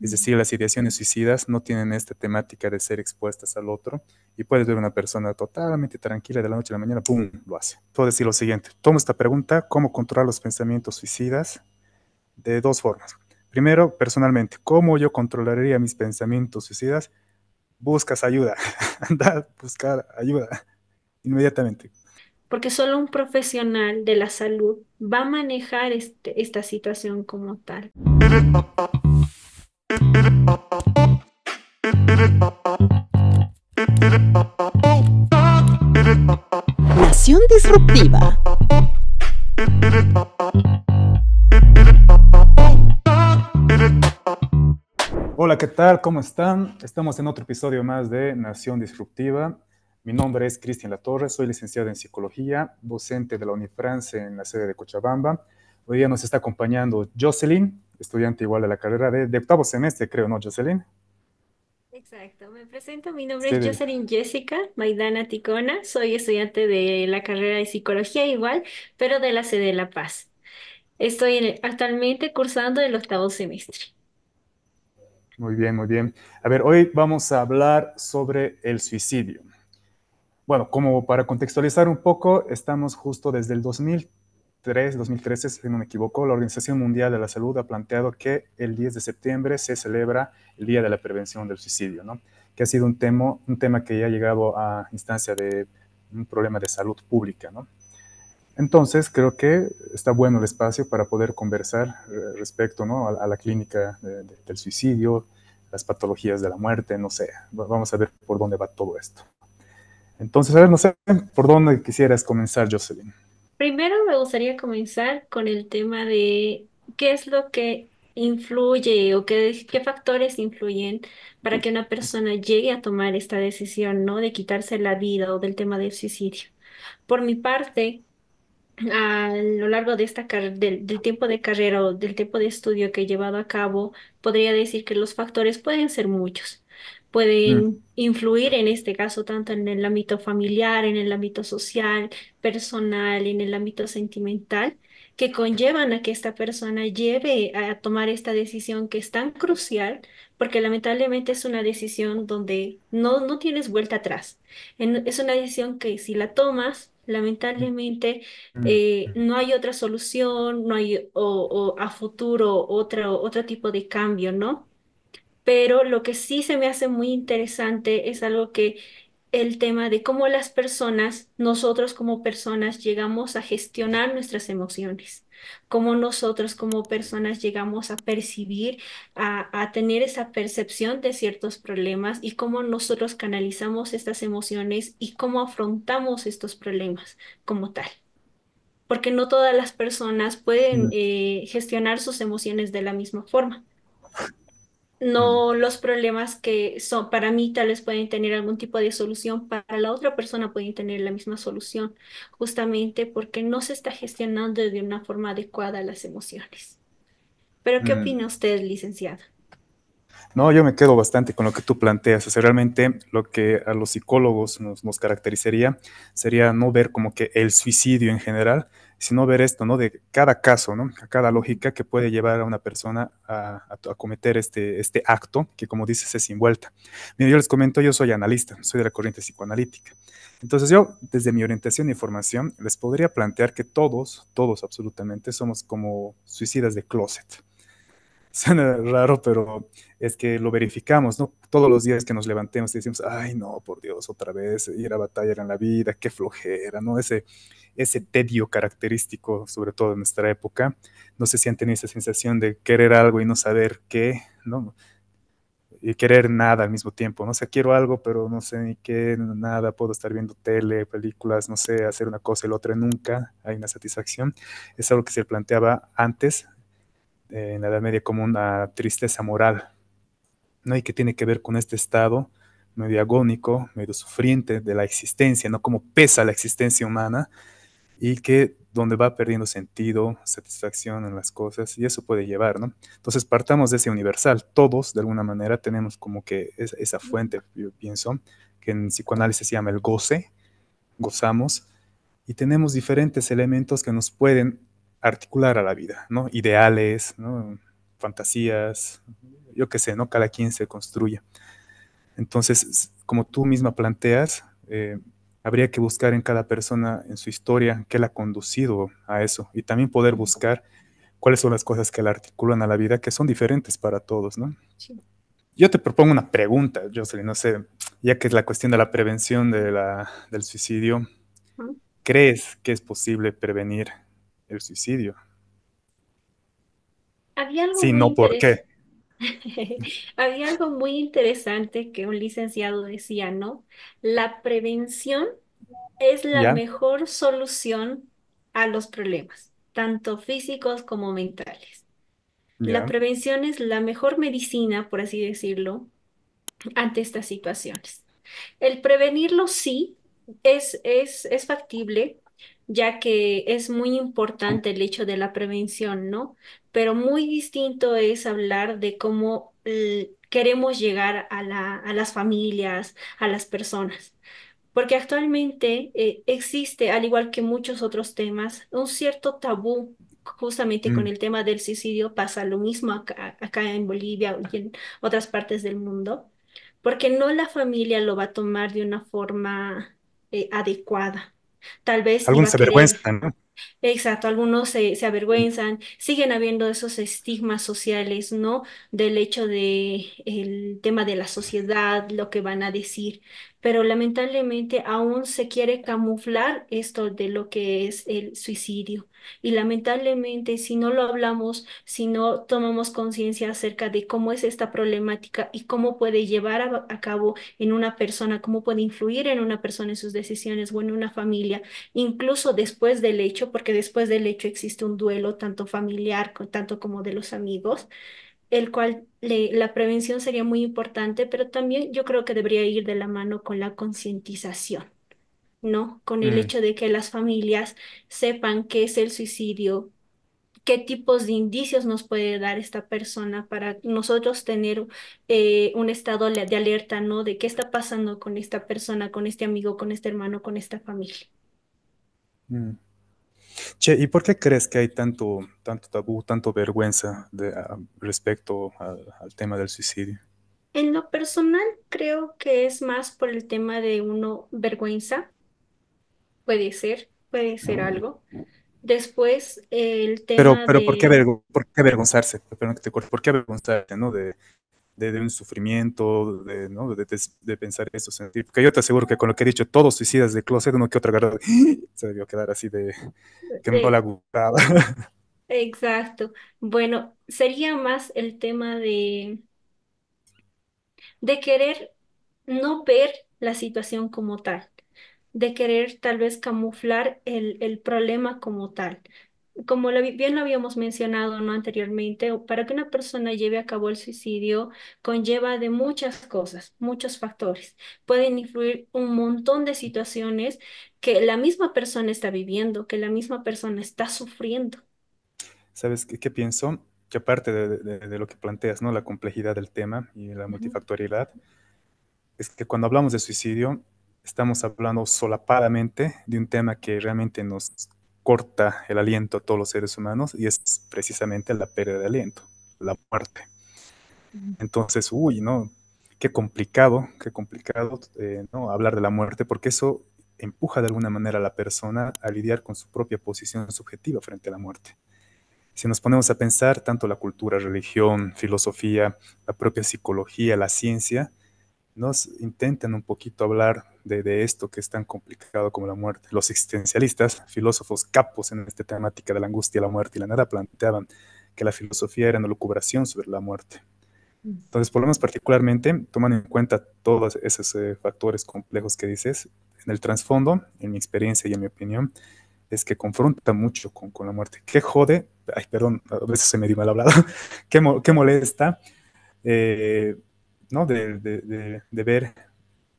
Es decir, las ideaciones suicidas no tienen esta temática de ser expuestas al otro y puedes ver una persona totalmente tranquila de la noche a la mañana, ¡pum!, lo hace. Puedo decir lo siguiente, tomo esta pregunta, ¿cómo controlar los pensamientos suicidas? De dos formas. Primero, personalmente, ¿cómo yo controlaría mis pensamientos suicidas? Buscas ayuda, anda a buscar ayuda inmediatamente. Porque solo un profesional de la salud va a manejar este, esta situación como tal. Nación Disruptiva. Hola, ¿qué tal? ¿Cómo están? Estamos en otro episodio más de Nación Disruptiva. Mi nombre es Cristian Latorre, soy licenciado en Psicología, docente de la UNIFRANCE en la sede de Cochabamba. Hoy día nos está acompañando Jocelyn, estudiante igual de la carrera de, octavo semestre, creo, ¿no, Jocelyn? Exacto, me presento, mi nombre es Jocelyn Jessica Maidana Ticona, soy estudiante de la carrera de psicología igual, pero de la sede La Paz. Estoy actualmente cursando el octavo semestre. muy bien, muy bien. A ver, hoy vamos a hablar sobre el suicidio. Bueno, como para contextualizar un poco, estamos justo desde el 2000 2013, si no me equivoco, la Organización Mundial de la Salud ha planteado que el 10 de septiembre se celebra el Día de la Prevención del Suicidio, ¿no? que ha sido un tema, un tema que ya ha llegado a instancia de un problema de salud pública. ¿no? Entonces, creo que está bueno el espacio para poder conversar eh, respecto ¿no? a, la clínica del suicidio, las patologías de la muerte, no sé. Vamos a ver por dónde va todo esto. Entonces, a ver, no sé, ¿por dónde quisieras comenzar, Jocelyn? Primero me gustaría comenzar con el tema de qué es lo que influye o qué, factores influyen para que una persona llegue a tomar esta decisión, ¿no? De quitarse la vida o del tema del suicidio. Por mi parte, a lo largo de esta del tiempo de carrera o del tiempo de estudio que he llevado a cabo, podría decir que los factores pueden ser muchos. Mm. pueden influir en este caso tanto en el ámbito familiar, en el ámbito social, personal, en el ámbito sentimental, que conllevan a que esta persona lleve a tomar esta decisión que es tan crucial, porque lamentablemente es una decisión donde no, no tienes vuelta atrás. es una decisión que si la tomas, lamentablemente mm. Eh, mm. no hay otra solución, no hay a futuro otra, otro tipo de cambio, ¿no? pero lo que sí se me hace muy interesante es algo que el tema de cómo las personas, nosotros como personas, llegamos a gestionar nuestras emociones, cómo nosotros como personas llegamos a percibir, a, tener esa percepción de ciertos problemas y cómo nosotros canalizamos estas emociones y cómo afrontamos estos problemas como tal. Porque no todas las personas pueden mm. eh, gestionar sus emociones de la misma forma no los problemas que son para mí tal vez pueden tener algún tipo de solución, para la otra persona pueden tener la misma solución, justamente porque no se está gestionando de una forma adecuada las emociones. Pero ¿qué mm. opina usted, licenciada? No, yo me quedo bastante con lo que tú planteas. realmente lo que a los psicólogos nos caracterizaría sería no ver como que el suicidio en general sino ver esto, ¿no? De cada caso, ¿no? Cada lógica que puede llevar a una persona a, a, cometer este, este acto, que como dices es sin vuelta Mira, yo les comento, yo soy analista, soy de la corriente psicoanalítica. Entonces yo, desde mi orientación y formación, les podría plantear que todos, todos absolutamente, somos como suicidas de closet. suena raro, pero es que lo verificamos, ¿no? Todos los días que nos levantemos y decimos, ay, no, por Dios, otra vez, ir a batalla en la vida, qué flojera, ¿no? Ese, ese tedio característico, sobre todo en nuestra época. No sé si han tenido esa sensación de querer algo y no saber qué, ¿no? Y querer nada al mismo tiempo, no sé, quiero algo, pero no sé ni qué, nada, puedo estar viendo tele, películas, no sé, hacer una cosa y la otra nunca, hay una satisfacción. Es algo que se planteaba antes eh, en la Edad Media como una tristeza moral, ¿no? Y que tiene que ver con este estado medio agónico, medio sufriente de la existencia, ¿no? Como pesa la existencia humana y que donde va perdiendo sentido, satisfacción en las cosas, y eso puede llevar, ¿no? Entonces partamos de ese universal, todos de alguna manera tenemos como que esa fuente, yo pienso, que en psicoanálisis se llama el goce, gozamos, y tenemos diferentes elementos que nos pueden articular a la vida, ¿no? Ideales, ¿no? Fantasías, yo qué sé, ¿no? Cada quien se construye. Entonces, como tú misma planteas, eh, habría que buscar en cada persona, en su historia, qué la ha conducido a eso y también poder buscar cuáles son las cosas que la articulan a la vida que son diferentes para todos, ¿no? Yo te propongo una pregunta, Jocelyn, no sé, ya que es la cuestión de la prevención de la, del suicidio, ¿crees que es posible prevenir el suicidio. Había algo no, ¿por qué? Había algo muy interesante que un licenciado decía, ¿no? La prevención es la mejor solución a los problemas, tanto físicos como mentales. La prevención es la mejor medicina, por así decirlo, ante estas situaciones. El prevenirlo sí es, es, es factible, ya que es muy importante el hecho de la prevención, ¿no? Pero muy distinto es hablar de cómo queremos llegar a las familias, a las personas. Porque actualmente eh, existe, al igual que muchos otros temas, un cierto tabú. Justamente con mm. el tema del suicidio pasa lo mismo acá, en Bolivia y en otras partes del mundo, porque no la familia lo va a tomar de una forma eh, adecuada. Tal vez... Algunos se avergüenzan, ¿no? Exacto, algunos se, se avergüenzan, siguen habiendo esos estigmas sociales, ¿no? Del hecho de el tema de la sociedad, lo que van a decir, pero lamentablemente aún se quiere camuflar esto de lo que es el suicidio. Y lamentablemente, si no lo hablamos, si no tomamos conciencia acerca de cómo es esta problemática y cómo puede llevar a, cabo en una persona, cómo puede influir en una persona en sus decisiones o en una familia, incluso después del hecho, porque después del hecho existe un duelo tanto familiar, tanto como de los amigos el cual la prevención sería muy importante, pero también yo creo que debería ir de la mano con la concientización. ¿no? Con el mm. hecho de que las familias sepan qué es el suicidio, qué tipos de indicios nos puede dar esta persona para nosotros tener eh, un estado de alerta, ¿no? De qué está pasando con esta persona, con este amigo, con este hermano, con esta familia. Mm. Che, ¿y por qué crees que hay tanto, tanto tabú, tanto vergüenza de, ah, respecto al tema del suicidio? En lo personal, creo que es más por el tema de uno vergüenza puede ser, puede ser ah. algo. Después, el tema Pero, pero ¿por, qué ¿por qué avergonzarse? ¿por qué avergonzarse no? De, un sufrimiento, de, pensar eso, sentir. Porque yo te aseguro que con lo que he dicho, todos suicidas de closet, no que otro agarrado, se debió quedar así de que no la gustaba. Exacto. Bueno, sería más el tema de, de querer no ver la situación como tal, de querer tal vez camuflar el, problema como tal. Como bien lo habíamos mencionado ¿no? anteriormente, para que una persona lleve a cabo el suicidio conlleva de muchas cosas, muchos factores. Pueden influir un montón de situaciones que la misma persona está viviendo, que la misma persona está sufriendo. ¿Sabes qué, pienso? Que aparte de, lo que planteas, ¿no? la complejidad del tema y la multifactorialidad, es que cuando hablamos de suicidio, estamos hablando solapadamente de un tema que realmente nos corta el aliento a todos los seres humanos y es precisamente la pérdida de aliento, la muerte. Entonces, uy, ¿no? Qué complicado, qué complicado eh, ¿no? hablar de la muerte porque eso empuja de alguna manera a la persona a lidiar con su propia posición subjetiva frente a la muerte. Si nos ponemos a pensar, tanto la cultura, religión, filosofía, la propia psicología, la ciencia, nos intentan un poquito hablar de, esto que es tan complicado como la muerte. Los existencialistas, filósofos capos en esta temática de la angustia, la muerte y la nada, planteaban que la filosofía era una lucubración sobre la muerte. Mm. Entonces, por lo menos particularmente, toman en cuenta todos esos eh, factores complejos que dices, en el trasfondo, en mi experiencia y en mi opinión, es que confronta mucho con, la muerte. ¿Qué jode? Ay, perdón, a veces se me dio mal hablado. ¿Qué, qué molesta? Eh, ¿no? De, ver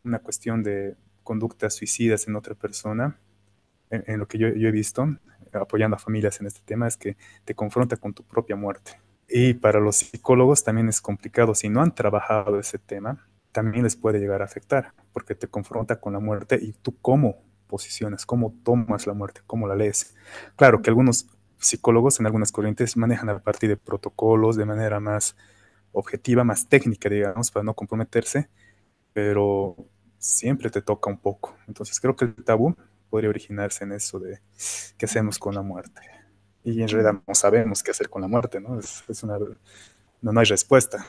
una cuestión de conductas suicidas en otra persona, en, lo que yo, he visto, apoyando a familias en este tema, es que te confronta con tu propia muerte. Y para los psicólogos también es complicado, si no han trabajado ese tema, también les puede llegar a afectar, porque te confronta con la muerte y tú cómo posicionas, cómo tomas la muerte, cómo la lees. Claro que algunos psicólogos en algunas corrientes manejan a partir de protocolos de manera más objetiva más técnica, digamos, para no comprometerse, pero siempre te toca un poco. Entonces creo que el tabú podría originarse en eso de qué hacemos con la muerte. Y en realidad no sabemos qué hacer con la muerte, ¿no? Es, una, no, hay respuesta.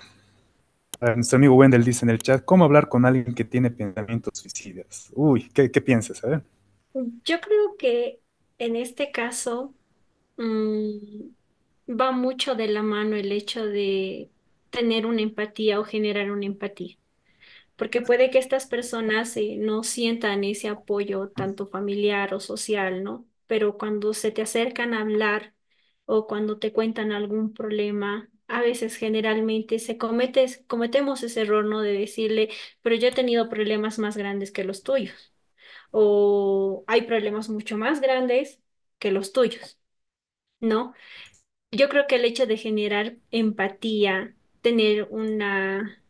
nuestro amigo Wendell dice en el chat, ¿cómo hablar con alguien que tiene pensamientos suicidas? Uy, ¿qué, piensas? A ver. Yo creo que en este caso mm, va mucho de la mano el hecho de tener una empatía o generar una empatía. Porque puede que estas personas eh, no sientan ese apoyo tanto familiar o social, ¿no? Pero cuando se te acercan a hablar o cuando te cuentan algún problema, a veces generalmente se comete, cometemos ese error, ¿no? De decirle, pero yo he tenido problemas más grandes que los tuyos. O hay problemas mucho más grandes que los tuyos, ¿no? Yo creo que el hecho de generar empatía, tener una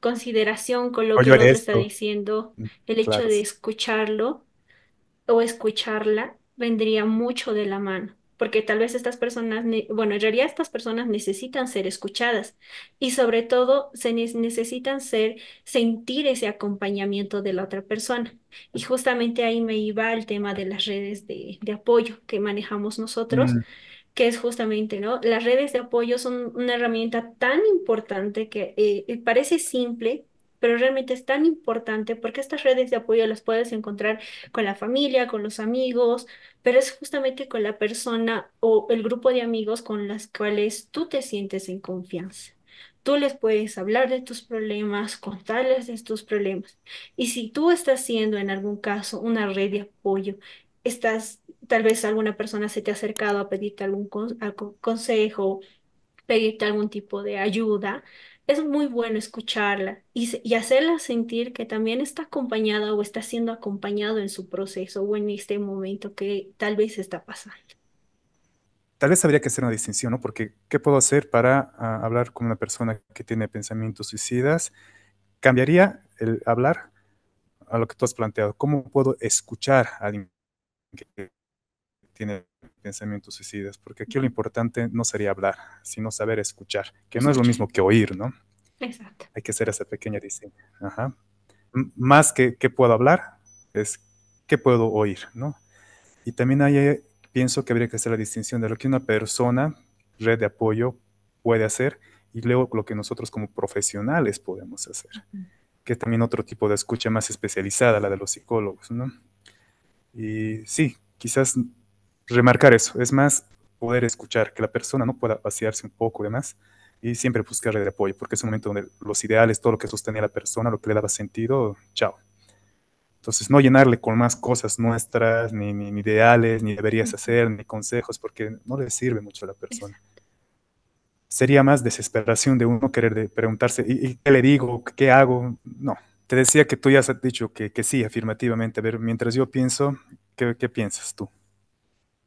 consideración con lo que el está diciendo, mm, el hecho de escucharlo o escucharla vendría mucho de la mano, porque tal vez estas personas, bueno, en realidad estas personas necesitan ser escuchadas y sobre todo se necesitan ser, sentir ese acompañamiento de la otra persona. Y justamente ahí me iba el tema de las redes de, apoyo que manejamos nosotros. Mm que es justamente, ¿no? Las redes de apoyo son una herramienta tan importante que eh, eh, parece simple, pero realmente es tan importante porque estas redes de apoyo las puedes encontrar con la familia, con los amigos, pero es justamente con la persona o el grupo de amigos con las cuales tú te sientes en confianza. Tú les puedes hablar de tus problemas, contarles de tus problemas. Y si tú estás siendo en algún caso una red de apoyo, estás tal vez alguna persona se te ha acercado a pedirte algún consejo, pedirte algún tipo de ayuda, es muy bueno escucharla y, hacerla sentir que también está acompañada o está siendo acompañado en su proceso o en este momento que tal vez está pasando. Tal vez habría que hacer una distinción, ¿no? Porque, ¿qué puedo hacer para ah, hablar con una persona que tiene pensamientos suicidas? ¿Cambiaría el hablar a lo que tú has planteado? ¿Cómo puedo escuchar a alguien que tiene pensamientos suicidas, porque aquí lo importante no sería hablar, sino saber escuchar, que no es lo mismo que oír, ¿no? Exacto. Hay que hacer esa pequeña diseña. más que qué puedo hablar, es qué puedo oír, ¿no? Y también hay, eh, pienso que habría que hacer la distinción de lo que una persona, red de apoyo, puede hacer y luego lo que nosotros como profesionales podemos hacer, que es también otro tipo de escucha más especializada, la de los psicólogos, ¿no? Y sí, quizás remarcar eso. Es más, poder escuchar, que la persona no pueda vaciarse un poco y demás, y siempre buscar el apoyo, porque es un momento donde los ideales, todo lo que sostenía la persona, lo que le daba sentido, chao. Entonces, no llenarle con más cosas nuestras, ni, ni, ideales, ni deberías hacer, ni consejos, porque no le sirve mucho a la persona. Sería más desesperación de uno querer de preguntarse, ¿y, qué le digo? ¿Qué hago? No. Te decía que tú ya has dicho que, que sí, afirmativamente. A ver, mientras yo pienso, ¿qué, qué piensas tú?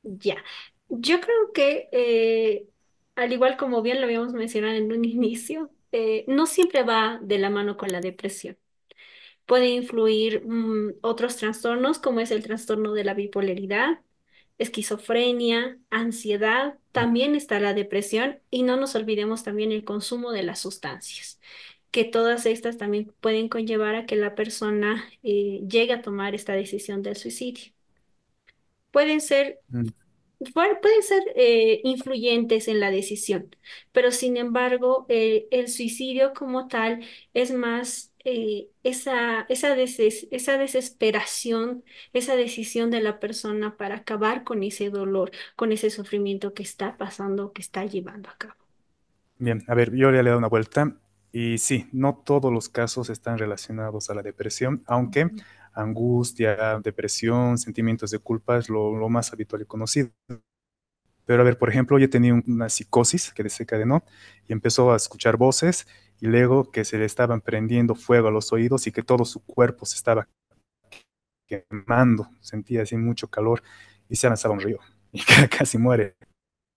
Ya, yo creo que eh, al igual como bien lo habíamos mencionado en un inicio, eh, no siempre va de la mano con la depresión. Puede influir mm, otros trastornos como es el trastorno de la bipolaridad, esquizofrenia, ansiedad, también está la depresión y no nos olvidemos también el consumo de las sustancias, que todas estas también pueden conllevar a que la persona eh, llegue a tomar esta decisión del suicidio pueden ser, mm. pueden ser eh, influyentes en la decisión, pero sin embargo eh, el suicidio como tal es más eh, esa, esa, esa desesperación, esa decisión de la persona para acabar con ese dolor, con ese sufrimiento que está pasando, que está llevando a cabo. Bien, a ver, yo le he dado una vuelta. Y sí, no todos los casos están relacionados a la depresión, aunque angustia, depresión, sentimientos de culpa, es lo, más habitual y conocido. Pero a ver, por ejemplo, yo tenía una psicosis que desencadenó y empezó a escuchar voces y luego que se le estaban prendiendo fuego a los oídos y que todo su cuerpo se estaba quemando, sentía así mucho calor y se lanzaba un río y casi muere.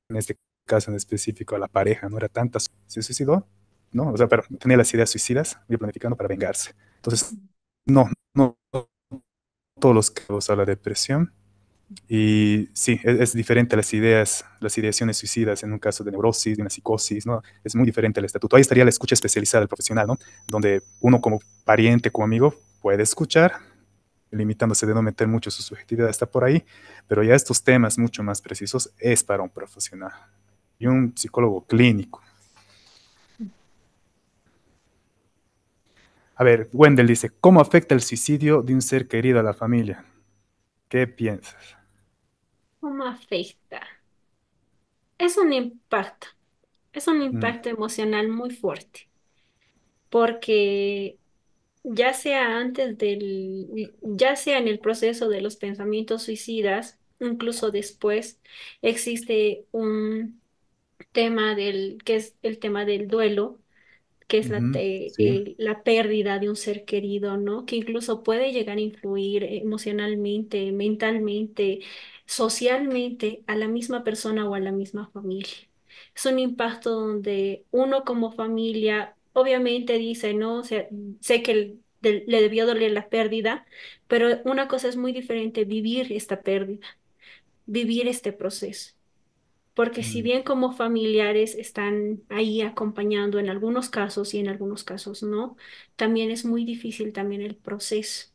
En este caso en específico a la pareja, no era tanta. ¿Se suicidó? No, o sea, pero tenía las ideas suicidas, y planificando para vengarse. Entonces, no, no todos los casos a la depresión. Y sí, e, es, diferente las ideas, las ideaciones suicidas en un caso de neurosis, de una psicosis, ¿no? Es muy diferente el estatuto. Ahí estaría la escucha especializada del profesional, ¿no? Donde uno como pariente, como amigo, puede escuchar, limitándose de no meter mucho su subjetividad, está por ahí, pero ya estos temas mucho más precisos es para un profesional y un psicólogo clínico, A ver, Wendell dice, ¿cómo afecta el suicidio de un ser querido a la familia? ¿Qué piensas? ¿Cómo afecta? Es un impacto, es un mm. impacto emocional muy fuerte, porque ya sea antes del, ya sea en el proceso de los pensamientos suicidas, incluso después, existe un tema del, que es el tema del duelo, que es la, pérdida de un ser querido, ¿no? Que incluso puede llegar a influir emocionalmente, mentalmente, socialmente a la misma persona o a la misma familia. Es un impacto donde uno como familia obviamente dice, ¿no? sé que le debió doler la pérdida, pero una cosa es muy diferente vivir esta pérdida, vivir este proceso porque si mm. bien como familiares están ahí acompañando en algunos casos y en algunos casos no, también es muy difícil también el proceso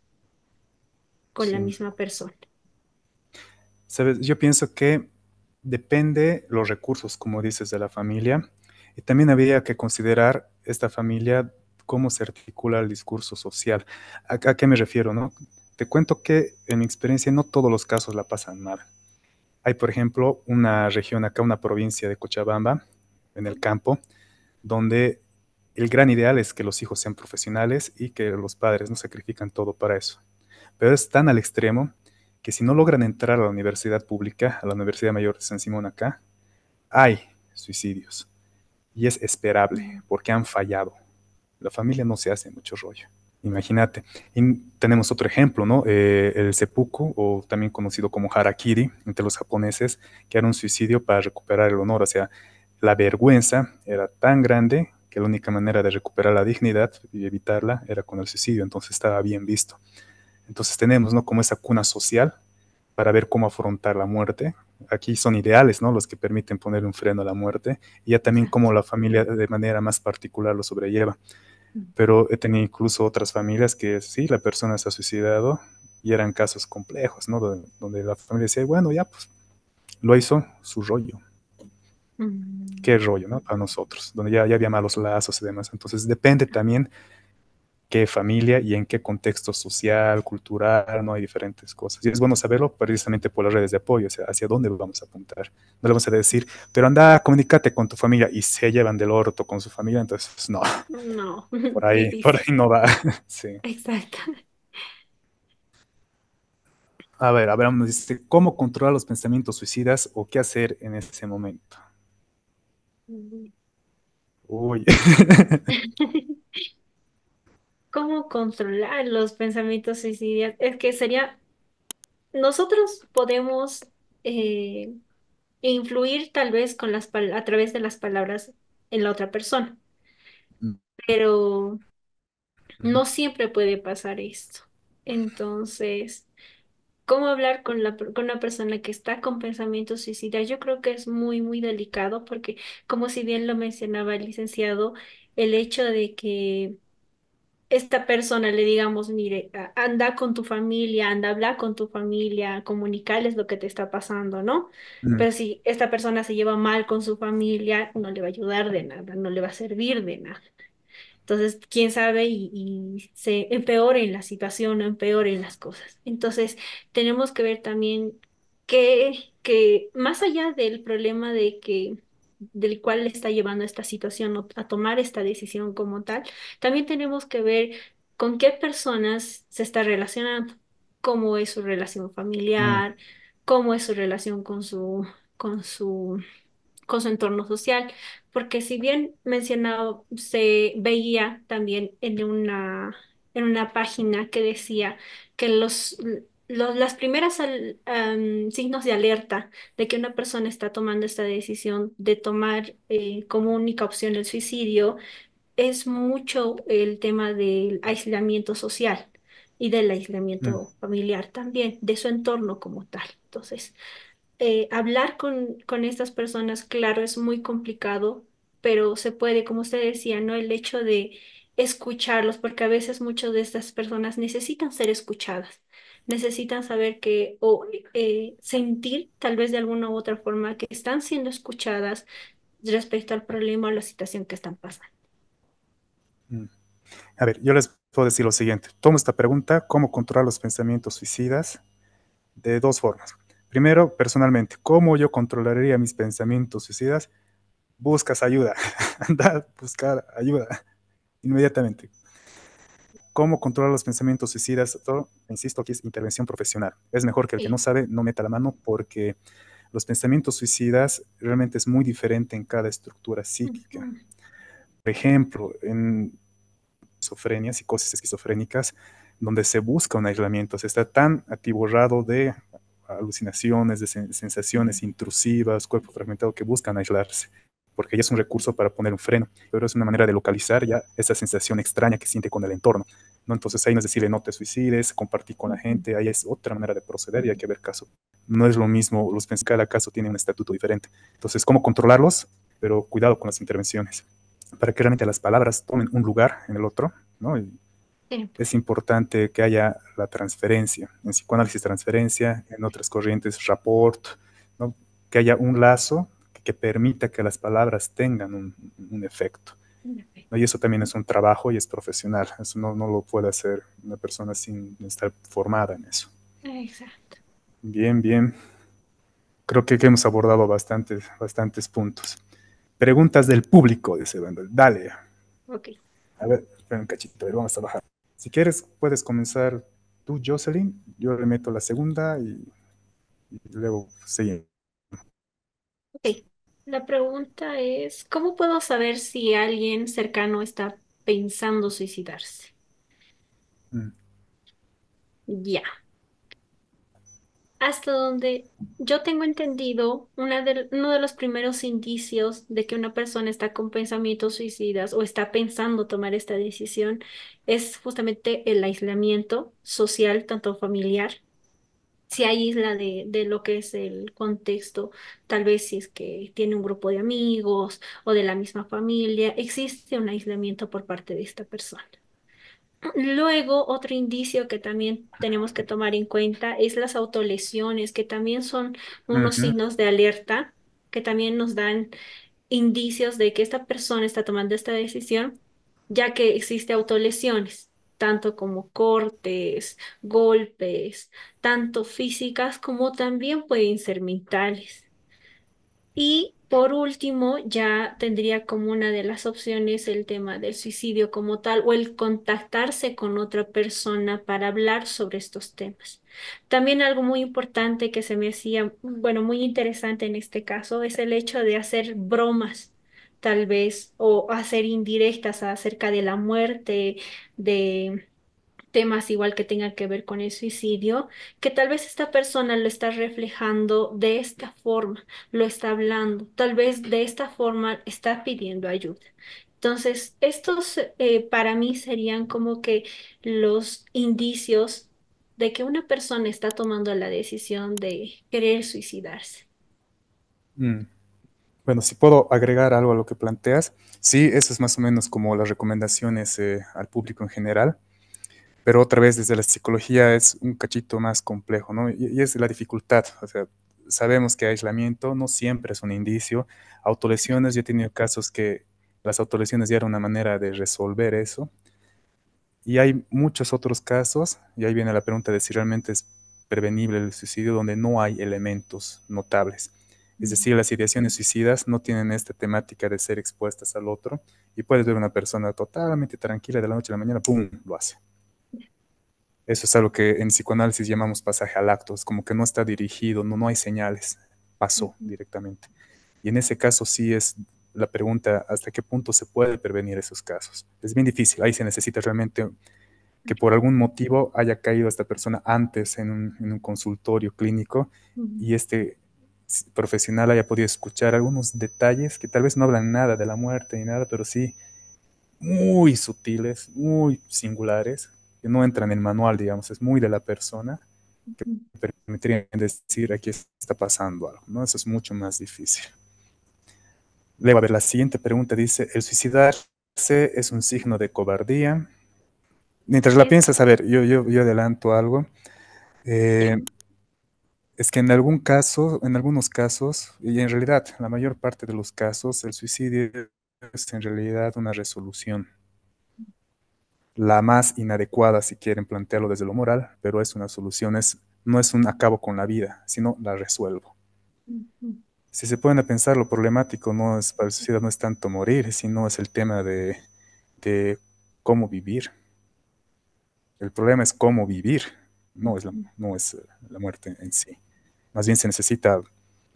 con la misma persona. Sabes, yo pienso que depende los recursos, como dices, de la familia, y también había que considerar esta familia cómo se articula el discurso social. ¿A, qué me refiero, no? Te cuento que en mi experiencia no todos los casos la pasan mal. Hay, por ejemplo, una región acá, una provincia de Cochabamba, en el campo, donde el gran ideal es que los hijos sean profesionales y que los padres no sacrifican todo para eso. Pero es tan al extremo que si no logran entrar a la universidad pública, a la Universidad Mayor de San Simón acá, hay suicidios. Y es esperable porque han fallado. La familia no se hace mucho rollo. Imagínate. Y tenemos otro ejemplo, ¿no? Eh, el seppuku, o también conocido como harakiri entre los japoneses, que era un suicidio para recuperar el honor. O sea, la vergüenza era tan grande que la única manera de recuperar la dignidad y evitarla era con el suicidio. Entonces estaba bien visto. Entonces tenemos, ¿no? Como esa cuna social para ver cómo afrontar la muerte. Aquí son ideales, ¿no? Los que permiten poner un freno a la muerte y ya también como la familia de manera más particular lo sobrelleva. Pero he tenido incluso otras familias que sí, la persona se ha suicidado y eran casos complejos, ¿no? donde la familia decía, bueno, ya pues lo hizo su rollo. Mm. Qué rollo, ¿no? A nosotros, donde ya, ya había malos lazos y demás. Entonces depende también qué familia y en qué contexto social, cultural, no hay diferentes cosas. Y es bueno saberlo precisamente por las redes de apoyo, o sea, hacia dónde vamos a apuntar. No le vamos a decir, pero anda, comunícate con tu familia y se llevan del orto con su familia, entonces no. No. Por ahí, por ahí no va. sí. Exacto. A ver, a ver, ¿cómo controlar los pensamientos suicidas o qué hacer en ese momento? Uy. ¿Cómo controlar los pensamientos suicidas? Es que sería, nosotros podemos eh, influir tal vez con las a través de las palabras en la otra persona, mm. pero no siempre puede pasar esto. Entonces, cómo hablar con la, con una persona que está con pensamientos suicidas, yo creo que es muy, muy delicado porque, como si bien lo mencionaba el licenciado, el hecho de que esta persona le digamos, mire, anda con tu familia, anda a hablar con tu familia, comunicales lo que te está pasando, ¿no? Pero si esta persona se lleva mal con su familia, no le va a ayudar de nada, no le va a servir de nada. Entonces, quién sabe y, se se en la situación, empeoren las cosas. Entonces, tenemos que ver también que, que más allá del problema de que del cual le está llevando esta situación a tomar esta decisión como tal, también tenemos que ver con qué personas se está relacionando, cómo es su relación mm. familiar, cómo es su relación con su, con su, con su entorno social, porque si bien mencionado, se veía también en una, en una página que decía que los, los, las primeras signos de alerta de que una persona está tomando esta decisión de tomar eh, como única opción el suicidio es mucho el tema del aislamiento social y del aislamiento mm. familiar también, de su entorno como tal. Entonces, eh, hablar con, con estas personas, claro, es muy complicado, pero se puede, como usted decía, ¿no? El hecho de escucharlos, porque a veces muchas de estas personas necesitan ser escuchadas necesitan saber que o eh, sentir tal vez de alguna u otra forma que están siendo escuchadas respecto al problema o la situación que están pasando. Mm. A ver, yo les puedo decir lo siguiente. Tomo esta pregunta, ¿cómo controlar los pensamientos suicidas? De dos formas. Primero, personalmente, ¿cómo yo controlaría mis pensamientos suicidas? Buscas ayuda, anda buscar ayuda inmediatamente cómo controlar los pensamientos suicidas, insisto, aquí es intervención profesional. Es mejor que el que no sabe no meta la mano porque los pensamientos suicidas realmente es muy diferente en cada estructura psíquica. Por ejemplo, en esquizofrenia, psicosis esquizofrénicas, donde se busca un aislamiento, se está tan atiborrado de alucinaciones, de sensaciones intrusivas, cuerpo fragmentado que buscan aislarse porque ya es un recurso para poner un freno, pero es una manera de localizar ya esa sensación extraña que siente con el entorno. ¿no? Entonces ahí no es decirle no te suicides, compartir con la gente, ahí es otra manera de proceder y hay que ver caso. No es lo mismo, los cada caso tiene un estatuto diferente. Entonces, ¿cómo controlarlos? Pero cuidado con las intervenciones, para que realmente las palabras tomen un lugar en el otro, ¿no? es importante que haya la transferencia, en psicoanálisis transferencia, en otras corrientes rapport, ¿no? que haya un lazo que permita que las palabras tengan un, efecto. Y eso también es un trabajo y es profesional. Eso no, lo puede hacer una persona sin estar formada en eso. Exacto. Bien, bien. Creo que, hemos abordado bastantes, bastantes puntos. Preguntas del público, dice Wendell. Dale. Ok. A ver, espera un cachito, vamos a bajar. Si quieres, puedes comenzar tú, Jocelyn. Yo le meto la segunda y, y luego seguimos. Ok, la pregunta es, ¿cómo puedo saber si alguien cercano está pensando suicidarse? Mm. Ya. Hasta donde yo tengo entendido, uno de los primeros indicios de que una persona está con pensamientos suicidas o está pensando tomar esta decisión es justamente el aislamiento social, tanto familiar se aísla de, de lo que es el contexto, tal vez si es que tiene un grupo de amigos o de la misma familia, existe un aislamiento por parte de esta persona. Luego, otro indicio que también tenemos que tomar en cuenta es las autolesiones, que también son unos signos de alerta, que también nos dan indicios de que esta persona está tomando esta decisión, ya que existe autolesiones tanto como cortes, golpes, tanto físicas como también pueden ser mentales. Y por último, ya tendría como una de las opciones el tema del suicidio como tal o el contactarse con otra persona para hablar sobre estos temas. También algo muy importante que se me hacía, bueno, muy interesante en este caso, es el hecho de hacer bromas tal vez, o hacer indirectas acerca de la muerte, de temas igual que tengan que ver con el suicidio, que tal vez esta persona lo está reflejando de esta forma, lo está hablando, tal vez de esta forma está pidiendo ayuda. Entonces, estos eh, para mí serían como que los indicios de que una persona está tomando la decisión de querer suicidarse. Mm. Bueno, si puedo agregar algo a lo que planteas, sí, eso es más o menos como las recomendaciones eh, al público en general, pero otra vez desde la psicología es un cachito más complejo, ¿no? Y, es la dificultad, o sea, sabemos que aislamiento no siempre es un indicio, autolesiones, yo he tenido casos que las autolesiones ya era una manera de resolver eso, y hay muchos otros casos, y ahí viene la pregunta de si realmente es prevenible el suicidio donde no hay elementos notables. Es decir, las ideaciones suicidas no tienen esta temática de ser expuestas al otro y puedes ver una persona totalmente tranquila de la noche a la mañana, ¡pum!, lo hace. Eso es algo que en psicoanálisis llamamos pasaje al acto, es como que no está dirigido, no, no hay señales, pasó directamente. Y en ese caso sí es la pregunta, ¿hasta qué punto se puede prevenir esos casos? Es bien difícil, ahí se necesita realmente que por algún motivo haya caído esta persona antes en un, en un consultorio clínico y este profesional haya podido escuchar algunos detalles que tal vez no hablan nada de la muerte ni nada, pero sí muy sutiles, muy singulares, que no entran en el manual, digamos, es muy de la persona, que permitirían decir aquí está pasando algo, ¿no? Eso es mucho más difícil. Luego, a ver, la siguiente pregunta dice, ¿el suicidarse es un signo de cobardía? Mientras la piensas, a ver, yo, yo, yo adelanto algo. Eh, es que en algún caso, en algunos casos, y en realidad la mayor parte de los casos, el suicidio es en realidad una resolución. La más inadecuada, si quieren plantearlo desde lo moral, pero es una solución, no es un acabo con la vida, sino la resuelvo. Si se pueden pensar, lo problemático no es para el suicidio no es tanto morir, sino es el tema de, cómo vivir. El problema es cómo vivir, no es la eh, muerte en sí. Más bien se necesita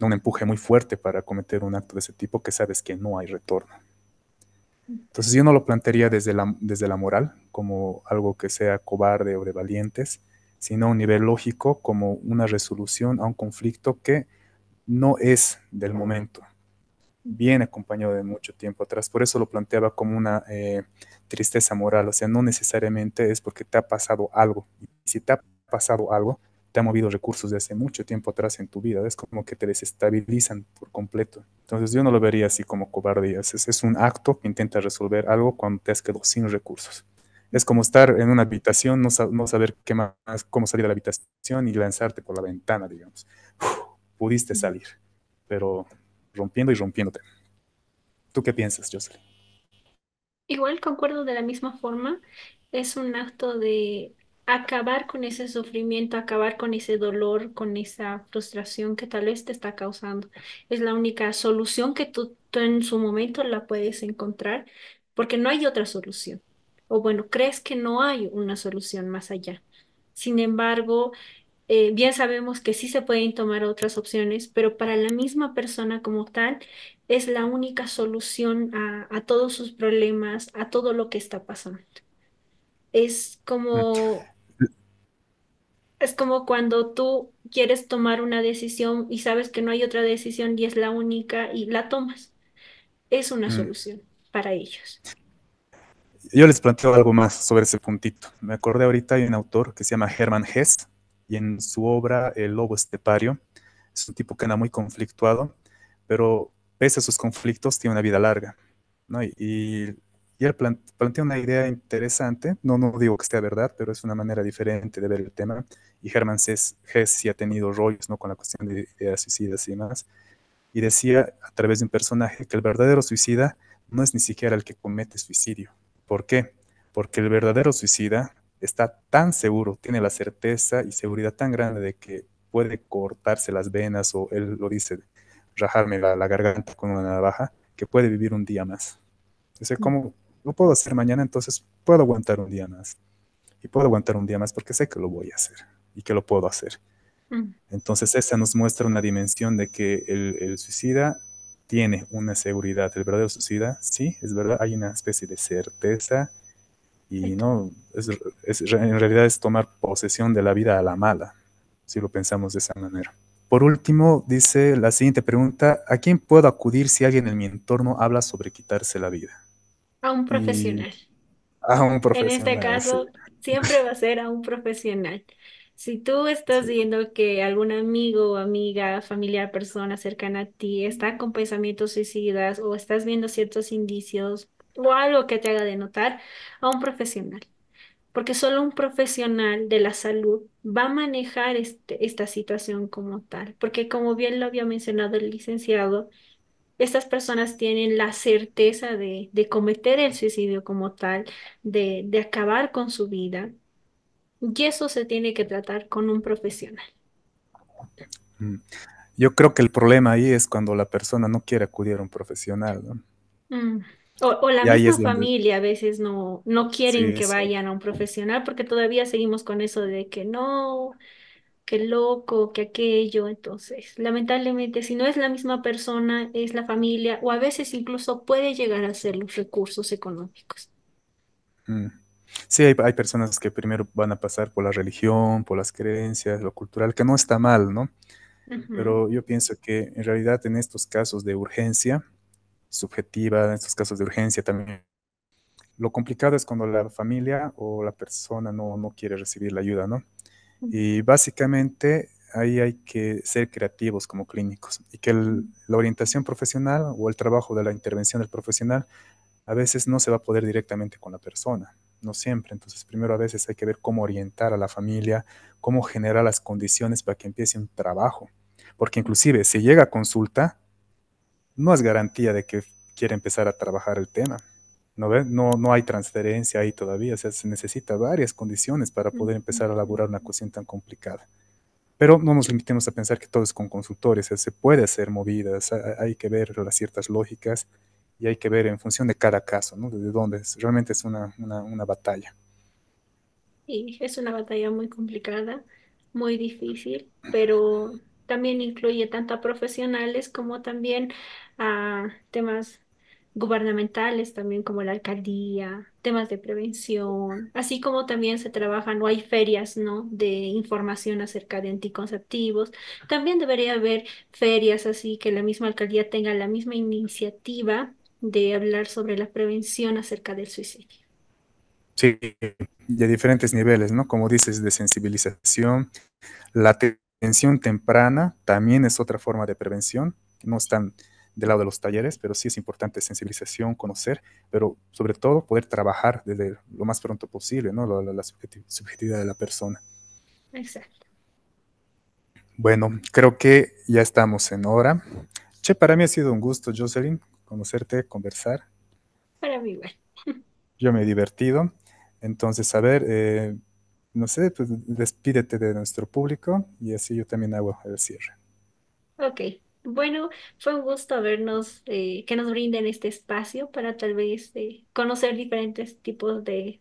un empuje muy fuerte para cometer un acto de ese tipo que sabes que no hay retorno. Entonces yo no lo plantearía desde la, desde la moral, como algo que sea cobarde o de valientes, sino a un nivel lógico como una resolución a un conflicto que no es del momento, viene acompañado de mucho tiempo atrás. Por eso lo planteaba como una eh, tristeza moral, o sea, no necesariamente es porque te ha pasado algo. Y si te ha pasado algo, te ha movido recursos de hace mucho tiempo atrás en tu vida, es como que te desestabilizan por completo. Entonces yo no lo vería así como cobardía, es, es un acto que intenta resolver algo cuando te has quedado sin recursos. Es como estar en una habitación, no, saber qué más, cómo salir de la habitación y lanzarte por la ventana, digamos. pudiste salir, pero rompiendo y rompiéndote. ¿Tú qué piensas, Jocelyn? Igual concuerdo de la misma forma. Es un acto de acabar con ese sufrimiento, acabar con ese dolor, con esa frustración que tal vez te está causando. Es la única solución que tú, en su momento la puedes encontrar porque no hay otra solución. O bueno, crees que no hay una solución más allá. Sin embargo, eh, bien sabemos que sí se pueden tomar otras opciones, pero para la misma persona como tal es la única solución a, a todos sus problemas, a todo lo que está pasando. Es como es como cuando tú quieres tomar una decisión y sabes que no hay otra decisión y es la única y la tomas. Es una mm. solución para ellos. Yo les planteo algo más sobre ese puntito. Me acordé ahorita de un autor que se llama Hermann Hesse y en su obra El lobo estepario es un tipo que anda muy conflictuado, pero pese a sus conflictos tiene una vida larga, ¿no? él plantea una idea interesante, no, no digo que sea verdad, pero es una manera diferente de ver el tema. Y Herman Hess sí ha tenido rollos ¿no? con la cuestión de suicidas y demás, Y decía a través de un personaje que el verdadero suicida no es ni siquiera el que comete suicidio. ¿Por qué? Porque el verdadero suicida está tan seguro, tiene la certeza y seguridad tan grande de que puede cortarse las venas o él lo dice, rajarme la, garganta con una navaja, que puede vivir un día más. O sea, ¿cómo, lo puedo hacer mañana, entonces puedo aguantar un día más. Y puedo aguantar un día más porque sé que lo voy a hacer y que lo puedo hacer. Mm. Entonces, esa nos muestra una dimensión de que el, suicida tiene una seguridad. El verdadero suicida, sí, es verdad, hay una especie de certeza y no, en realidad es tomar posesión de la vida a la mala, si lo pensamos de esa manera. Por último, dice la siguiente pregunta, ¿a quién puedo acudir si alguien en mi entorno habla sobre quitarse la vida? A un profesional. a un En este caso, siempre va a ser a un profesional. Si tú estás viendo que algún amigo o amiga, familiar, persona cercana a ti está con pensamientos suicidas o estás viendo ciertos indicios o algo que te haga denotar, a un profesional. Porque solo un profesional de la salud va a manejar este- esta situación como tal. Porque como bien lo había mencionado el licenciado, estas personas tienen la certeza de, cometer el suicidio como tal, de, acabar con su vida. Y eso se tiene que tratar con un profesional. Mm. Yo creo que el problema ahí es cuando la persona no quiere acudir a un profesional. Mm. O, la misma familia a veces no, no quieren que vayan a un profesional porque todavía seguimos con eso de que no, qué loco, que aquello. Entonces, lamentablemente, si no es la misma persona, es la familia o a veces incluso puede llegar a ser los recursos económicos. Mm. Sí, hay, personas que primero van a pasar por la religión, por las creencias, lo cultural, que no está mal, ¿no? Pero yo pienso que en realidad en estos casos de urgencia subjetiva, en estos casos de urgencia también, lo complicado es cuando la familia o la persona no, no quiere recibir la ayuda, ¿no? Y básicamente ahí hay que ser creativos como clínicos y que la orientación profesional o el trabajo de la intervención del profesional a veces no se va a poder directamente con la persona, no siempre. Entonces, primero a veces hay que ver cómo orientar a la familia, cómo generar las condiciones para que empiece un trabajo. Porque inclusive si llega a consulta, no es garantía de que quiera empezar a trabajar el tema. ¿no, no, hay transferencia ahí todavía, o sea, se necesita varias condiciones para poder empezar a elaborar una cuestión tan complicada. Pero no nos limitemos a pensar que todo es con consultores, se puede hacer movidas, hay que ver las ciertas lógicas y hay que ver en función de cada caso, ¿no? Desde dónde realmente es una, una, una batalla. Sí, es una batalla muy complicada, muy difícil, pero también incluye tanto a profesionales como también a temas gubernamentales también como la alcaldía, temas de prevención, así como también se trabajan o hay ferias, ¿no? de información acerca de anticonceptivos. También debería haber ferias así que la misma alcaldía tenga la misma iniciativa de hablar sobre la prevención acerca del suicidio. Sí, y diferentes niveles, ¿no? Como dices, de sensibilización, la atención temprana también es otra forma de prevención, no están del lado de los talleres, pero sí es importante sensibilización, conocer, pero sobre todo poder trabajar desde lo más pronto posible, ¿no? La, subjetividad de la persona. Exacto. Bueno, creo que ya estamos en hora. Che, para mí ha sido un gusto, Jocelyn, conocerte, conversar. Para mí bueno. Yo me he divertido. Entonces, a ver, eh, no sé, pues despídete de nuestro público y así yo también hago el cierre. Ok, bueno, fue un gusto vernos, eh, que nos brinden este espacio para tal vez eh, conocer diferentes tipos de,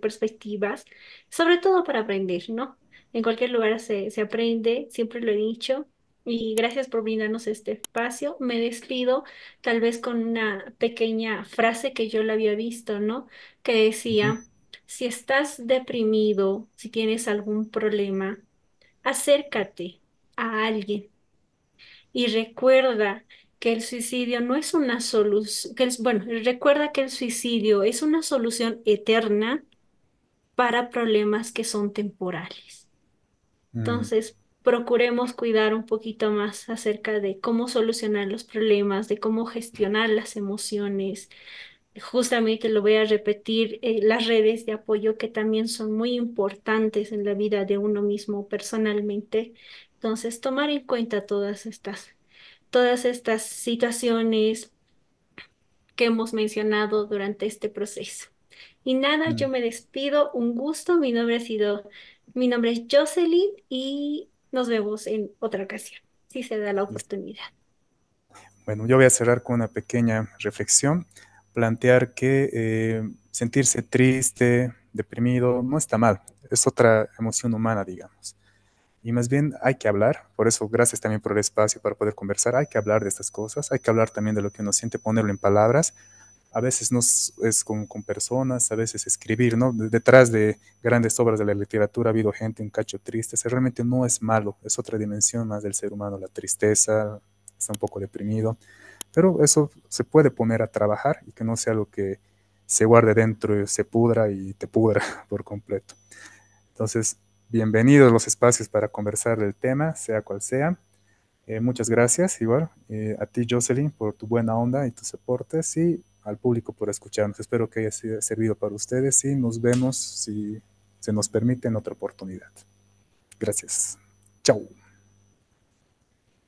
perspectivas, sobre todo para aprender, ¿no? En cualquier lugar se, aprende, siempre lo he dicho, y gracias por brindarnos este espacio. Me despido tal vez con una pequeña frase que yo la había visto, ¿no? Que decía, si estás deprimido, si tienes algún problema, acércate a alguien y recuerda que el suicidio no es una solución, que bueno, recuerda que el suicidio es una solución eterna para problemas que son temporales. Mm. Entonces, procuremos cuidar un poquito más acerca de cómo solucionar los problemas, de cómo gestionar las emociones. Justamente lo voy a repetir, eh, las redes de apoyo que también son muy importantes en la vida de uno mismo personalmente entonces, tomar en cuenta todas estas, todas estas situaciones que hemos mencionado durante este proceso. Y nada, yo mm. me despido. Un gusto. Mi nombre ha sido, mi nombre es Jocelyn y nos vemos en otra ocasión, si se da la oportunidad. Bueno, yo voy a cerrar con una pequeña reflexión. Plantear que eh, sentirse triste, deprimido, no está mal. Es otra emoción humana, digamos. Y más bien hay que hablar, por eso gracias también por el espacio para poder conversar, hay que hablar de estas cosas, hay que hablar también de lo que uno siente, ponerlo en palabras. A veces no es con, personas, a veces escribir, ¿no? Detrás de grandes obras de la literatura ha habido gente un cacho triste, realmente no es malo, es otra dimensión más del ser humano, la tristeza, está un poco deprimido, pero eso se puede poner a trabajar y que no sea algo que se guarde dentro, y se pudra y te pudra por completo. Entonces, Bienvenidos los espacios para conversar del tema, sea cual sea. Eh, muchas gracias, igual, eh, a ti, Jocelyn, por tu buena onda y tus aportes y al público por escucharnos. Espero que haya sido servido para ustedes y nos vemos, si se nos permite, en otra oportunidad. Gracias. Chao.